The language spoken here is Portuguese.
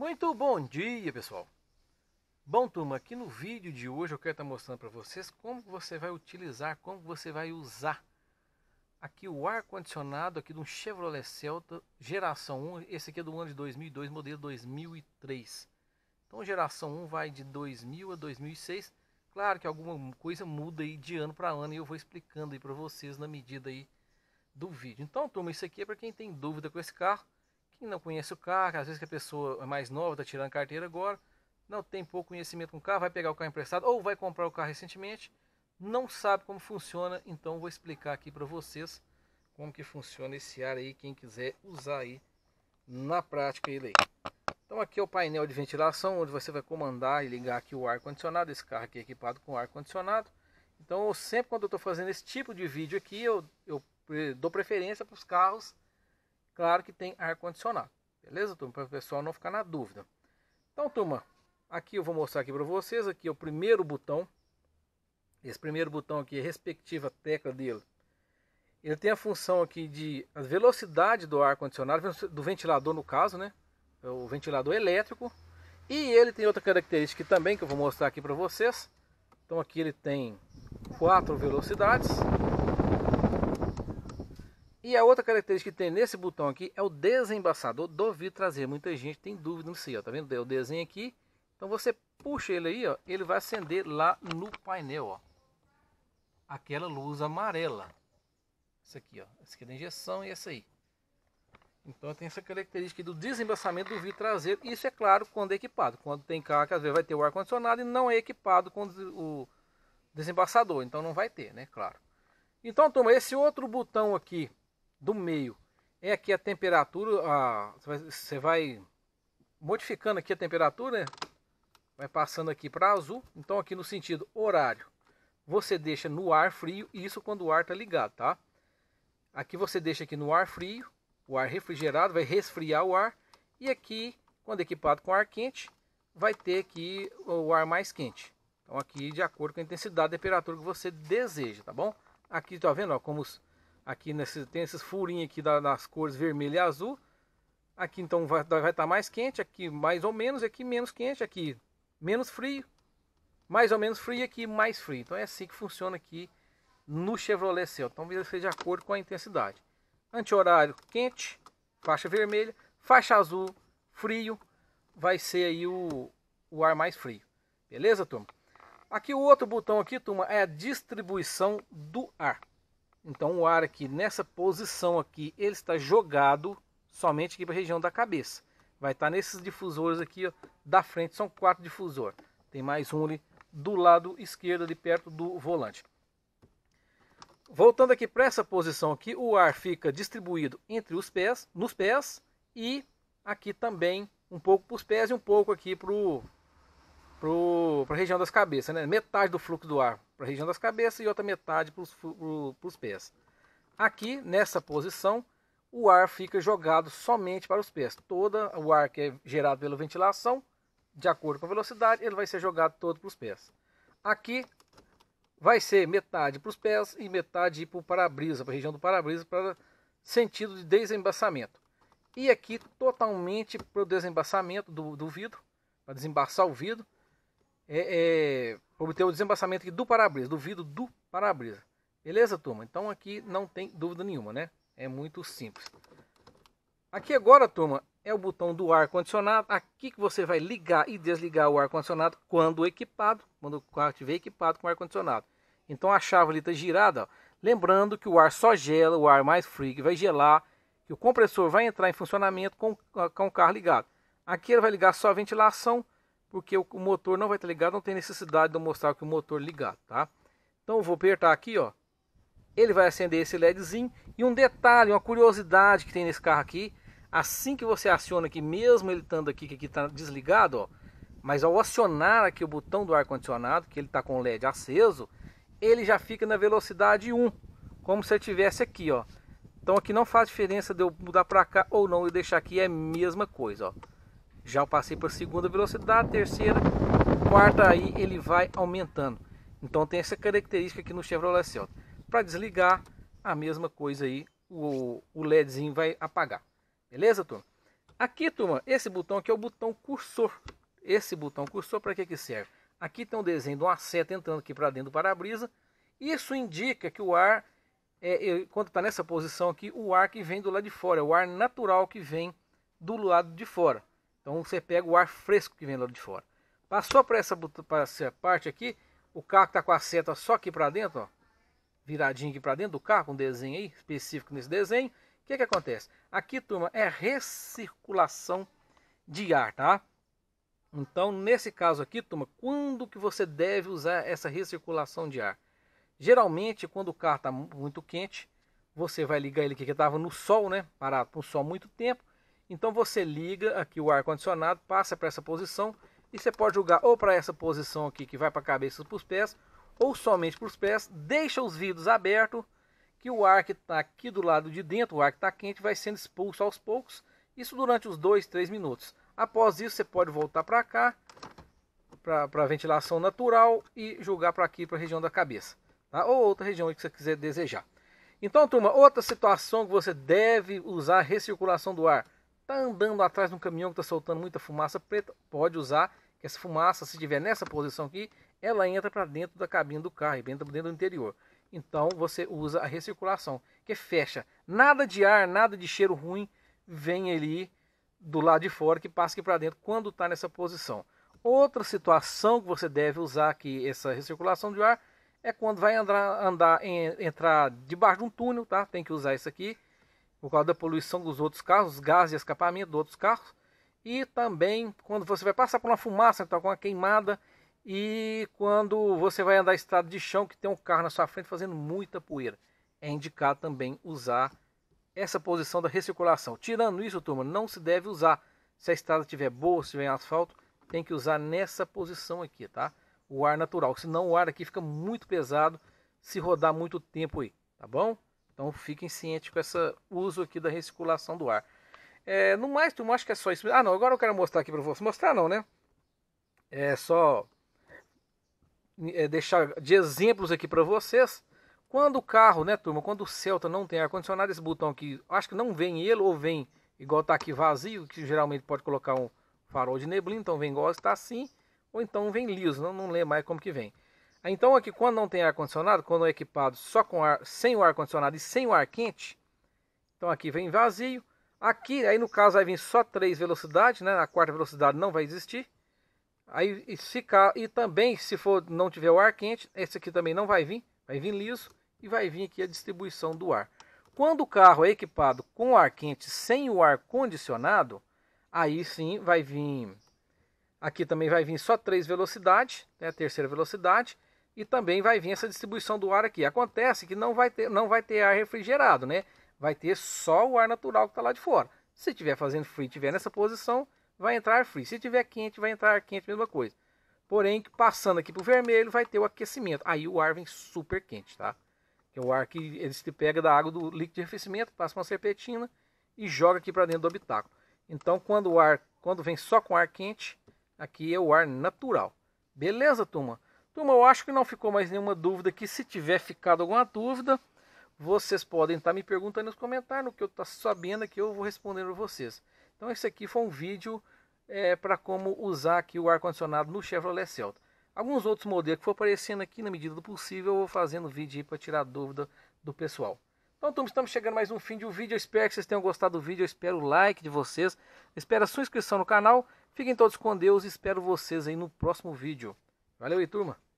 Muito bom dia, pessoal! Bom, turma, aqui no vídeo de hoje eu quero estar tá mostrando para vocês como você vai utilizar, como você vai usar aqui o ar-condicionado aqui de um Chevrolet Celta geração 1, esse aqui é do ano de 2002, modelo 2003. Então geração 1 vai de 2000 a 2006, claro que alguma coisa muda aí de ano para ano e eu vou explicando aí para vocês na medida aí do vídeo. Então turma, isso aqui é para quem tem dúvida com esse carro, não conhece o carro, às vezes que a pessoa é mais nova, está tirando carteira agora, não tem pouco conhecimento com o carro, vai pegar o carro emprestado ou vai comprar o carro recentemente, não sabe como funciona, então vou explicar aqui para vocês como que funciona esse ar aí, quem quiser usar aí na prática ele aí. Então aqui é o painel de ventilação, onde você vai comandar e ligar aqui o ar-condicionado, esse carro aqui é equipado com ar-condicionado. Então sempre quando eu estou fazendo esse tipo de vídeo aqui, eu, eu eh, dou preferência para os carros Claro que tem ar-condicionado. Beleza, turma? Para o pessoal não ficar na dúvida. Então, turma, aqui eu vou mostrar aqui para vocês. Aqui é o primeiro botão. Esse primeiro botão aqui, a respectiva tecla dele. Ele tem a função aqui de a velocidade do ar-condicionado, do ventilador no caso, né? É o ventilador elétrico. E ele tem outra característica também que eu vou mostrar aqui para vocês. Então aqui ele tem quatro velocidades. E a outra característica que tem nesse botão aqui é o desembaçador do vidro traseiro. Muita gente tem dúvida nisso aí, ó. Tá vendo? Deu o desenho aqui. Então você puxa ele aí, ó. Ele vai acender lá no painel, ó. Aquela luz amarela. Isso aqui, ó. Essa aqui é da injeção e essa aí. Então tem essa característica do desembaçamento do vidro traseiro. Isso é claro quando é equipado. Quando tem carro que às vezes vai ter o ar-condicionado e não é equipado com o desembaçador. Então não vai ter, né? Claro. Então, turma, esse outro botão aqui do meio é aqui a temperatura. A, você vai modificando aqui a temperatura, né? vai passando aqui para azul. Então aqui no sentido horário, você deixa no ar frio, e isso quando o ar está ligado, tá? Aqui você deixa aqui no ar frio, o ar refrigerado vai resfriar o ar. E aqui, quando equipado com ar quente, vai ter aqui o ar mais quente. Então aqui de acordo com a intensidade, a temperatura que você deseja, tá bom? Aqui tá vendo, ó, como os Aqui nesses tem esses furinhos aqui da, das cores vermelha e azul. Aqui então vai estar tá mais quente, aqui mais ou menos, aqui menos quente, aqui menos frio. Mais ou menos frio aqui mais frio. Então é assim que funciona aqui no Chevrolet seu Então ele seja de acordo com a intensidade. Anti-horário quente, faixa vermelha, faixa azul, frio. Vai ser aí o, o ar mais frio. Beleza, turma? Aqui o outro botão aqui, turma, é a distribuição do ar. Então o ar aqui nessa posição aqui, ele está jogado somente aqui para a região da cabeça. Vai estar tá nesses difusores aqui ó, da frente, são quatro difusores. Tem mais um ali do lado esquerdo, ali perto do volante. Voltando aqui para essa posição aqui, o ar fica distribuído entre os pés, nos pés e aqui também um pouco para os pés e um pouco aqui para pro, pro, a região das cabeças, né? metade do fluxo do ar para a região das cabeças e outra metade para os pés. Aqui, nessa posição, o ar fica jogado somente para os pés. Todo o ar que é gerado pela ventilação, de acordo com a velocidade, ele vai ser jogado todo para os pés. Aqui vai ser metade para os pés e metade para o para-brisa, para a região do para-brisa, para sentido de desembaçamento. E aqui totalmente para o desembaçamento do, do vidro, para desembaçar o vidro. É, é, obter o desembaçamento aqui do para-brisa, do vidro do para-brisa. Beleza, turma? Então aqui não tem dúvida nenhuma, né? É muito simples. Aqui agora, turma, é o botão do ar-condicionado. Aqui que você vai ligar e desligar o ar-condicionado quando equipado, quando o carro estiver equipado com ar-condicionado. Então a chave ali está girada. Ó. Lembrando que o ar só gela, o ar mais frio que vai gelar, que o compressor vai entrar em funcionamento com, com o carro ligado. Aqui ele vai ligar só a ventilação, porque o motor não vai estar ligado, não tem necessidade de eu mostrar que o motor ligado, tá? Então eu vou apertar aqui, ó. Ele vai acender esse LEDzinho. E um detalhe, uma curiosidade que tem nesse carro aqui, assim que você aciona aqui, mesmo ele estando aqui, que aqui está desligado, ó, mas ao acionar aqui o botão do ar-condicionado, que ele está com o LED aceso, ele já fica na velocidade 1, como se ele estivesse aqui, ó. Então aqui não faz diferença de eu mudar para cá ou não e deixar aqui, é a mesma coisa, ó. Já passei para a segunda velocidade, terceira, quarta aí ele vai aumentando. Então tem essa característica aqui no Chevrolet Celta. Para desligar, a mesma coisa aí, o, o LEDzinho vai apagar. Beleza, turma? Aqui, turma, esse botão aqui é o botão cursor. Esse botão cursor para que que serve? Aqui tem um desenho de uma seta entrando aqui para dentro do para-brisa. Isso indica que o ar, é, quando está nessa posição aqui, o ar que vem do lado de fora, é o ar natural que vem do lado de fora. Então você pega o ar fresco que vem lá de fora. Passou para essa, essa parte aqui, o carro está com a seta só aqui para dentro, ó, viradinho aqui para dentro do carro, um desenho aí específico nesse desenho. O que, que acontece? Aqui, turma, é recirculação de ar, tá? Então, nesse caso aqui, turma, quando que você deve usar essa recirculação de ar? Geralmente, quando o carro está muito quente, você vai ligar ele aqui, que estava no sol, né? Parado no sol muito tempo. Então você liga aqui o ar-condicionado, passa para essa posição e você pode jogar ou para essa posição aqui que vai para a cabeça para os pés ou somente para os pés. Deixa os vidros abertos que o ar que está aqui do lado de dentro, o ar que está quente, vai sendo expulso aos poucos. Isso durante os 2, 3 minutos. Após isso você pode voltar para cá, para a ventilação natural e jogar para aqui para a região da cabeça. Tá? Ou outra região que você quiser desejar. Então, turma, outra situação que você deve usar recirculação do ar Está andando atrás de um caminhão que está soltando muita fumaça preta, pode usar. Que essa fumaça, se estiver nessa posição aqui, ela entra para dentro da cabine do carro, entra para dentro do interior. Então você usa a recirculação, que fecha. Nada de ar, nada de cheiro ruim vem ali do lado de fora que passa aqui para dentro quando está nessa posição. Outra situação que você deve usar aqui essa recirculação de ar é quando vai andar, andar entrar debaixo de um túnel, tá? Tem que usar isso aqui por causa da poluição dos outros carros, os gases escapamento dos outros carros, e também quando você vai passar por uma fumaça, então com uma queimada, e quando você vai andar estrada de chão que tem um carro na sua frente fazendo muita poeira. É indicado também usar essa posição da recirculação. Tirando isso, turma, não se deve usar. Se a estrada estiver boa, se tiver asfalto, tem que usar nessa posição aqui, tá? O ar natural, senão o ar aqui fica muito pesado se rodar muito tempo aí, tá bom? Então fiquem cientes com esse uso aqui da recirculação do ar. É, no mais, tu acho que é só isso. Ah, não, agora eu quero mostrar aqui para vocês. Mostrar não, né? É só é, deixar de exemplos aqui para vocês. Quando o carro, né, turma, quando o Celta não tem ar-condicionado, esse botão aqui, acho que não vem ele ou vem igual tá aqui vazio, que geralmente pode colocar um farol de neblina, então vem igual está assim, ou então vem liso, não, não lembro mais como que vem. Então aqui quando não tem ar condicionado, quando é equipado só com ar, sem o ar condicionado e sem o ar quente, então aqui vem vazio. Aqui, aí no caso vai vir só três velocidades, né? A quarta velocidade não vai existir. Aí e se e também se for não tiver o ar quente, esse aqui também não vai vir, vai vir liso e vai vir aqui a distribuição do ar. Quando o carro é equipado com ar quente sem o ar condicionado, aí sim vai vir Aqui também vai vir só três velocidades, né, a terceira velocidade e também vai vir essa distribuição do ar aqui. Acontece que não vai ter, não vai ter ar refrigerado, né? Vai ter só o ar natural que está lá de fora. Se estiver fazendo frio e estiver nessa posição, vai entrar frio. Se estiver quente, vai entrar quente, mesma coisa. Porém, passando aqui para o vermelho, vai ter o aquecimento. Aí o ar vem super quente, tá? Que é o ar que ele se pega da água do líquido de arrefecimento, passa uma serpentina e joga aqui para dentro do habitáculo. Então, quando o ar, quando vem só com ar quente, aqui é o ar natural. Beleza, turma? Turma, eu acho que não ficou mais nenhuma dúvida aqui. Se tiver ficado alguma dúvida, vocês podem estar tá me perguntando nos comentários, no que eu estou tá sabendo que eu vou respondendo a vocês. Então esse aqui foi um vídeo é, para como usar aqui o ar-condicionado no Chevrolet Celta. Alguns outros modelos que for aparecendo aqui, na medida do possível, eu vou fazendo vídeo para tirar dúvida do pessoal. Então, turma, estamos chegando mais um fim de um vídeo. Eu espero que vocês tenham gostado do vídeo. Eu espero o like de vocês. Eu espero a sua inscrição no canal. Fiquem todos com Deus e espero vocês aí no próximo vídeo. Valeu aí, turma!